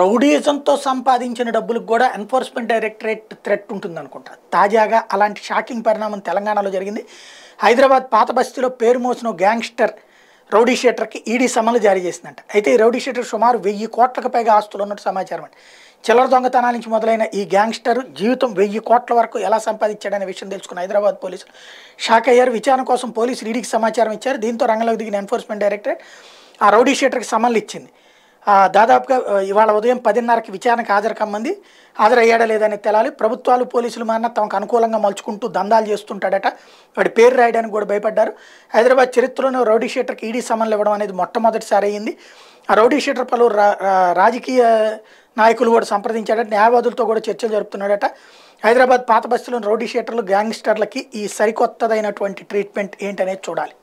రౌడీజంతో సంపాదించిన డబ్బులకు కూడా ఎన్ఫోర్స్మెంట్ డైరెక్టరేట్ థ్రెట్ ఉంటుంది అనుకుంటా తాజాగా అలాంటి షాకింగ్ పరిణామం తెలంగాణలో జరిగింది హైదరాబాద్ పాత బస్తీలో పేరు మోసిన గ్యాంగ్స్టర్ రౌడీ షేటర్కి ఈడీ సమ్మలు జారీ చేసిందంట అయితే ఈ రౌడీ షేటర్ సుమారు వెయ్యి కోట్లకు పైగా ఆస్తులు ఉన్నట్టు సమాచారం అండి చిల్లర దొంగతనాల నుంచి మొదలైన ఈ గ్యాంగ్స్టర్ జీవితం వెయ్యి కోట్ల వరకు ఎలా సంపాదించాడనే విషయం తెలుసుకున్న హైదరాబాద్ పోలీసులు షాక్ అయ్యారు విచారణ కోసం పోలీసులు ఈడీకి సమాచారం ఇచ్చారు దీంతో రంగంలోకి దిగిన ఎన్ఫోర్స్మెంట్ డైరెక్టరేట్ ఆ రౌడీ షేటర్కి సమన్లు ఇచ్చింది దాదాపుగా ఇవాళ ఉదయం పదిన్నరకి విచారణకు హాజరు కమ్మంది హాజరయ్యాడా లేదని తెలాలి ప్రభుత్వాలు పోలీసులు మారిన తమకు అనుకూలంగా మలుచుకుంటూ దందాలు చేస్తుంటాడట వాడి పేరు రాయడానికి కూడా భయపడ్డారు హైదరాబాద్ చరిత్రలోనే రౌడీ షీటర్కి ఈడీ సమన్లు ఇవ్వడం అనేది మొట్టమొదటిసారి అయింది ఆ రౌడీ షీటర్ పలు రాజకీయ నాయకులు కూడా సంప్రదించాడట న్యాయవాదులతో కూడా చర్చలు జరుపుతున్నాడట హైదరాబాద్ పాత బస్సులోని రౌడీ షీటర్లు గ్యాంగ్స్టర్లకి ఈ సరికొత్తదైనటువంటి ట్రీట్మెంట్ ఏంటనేది చూడాలి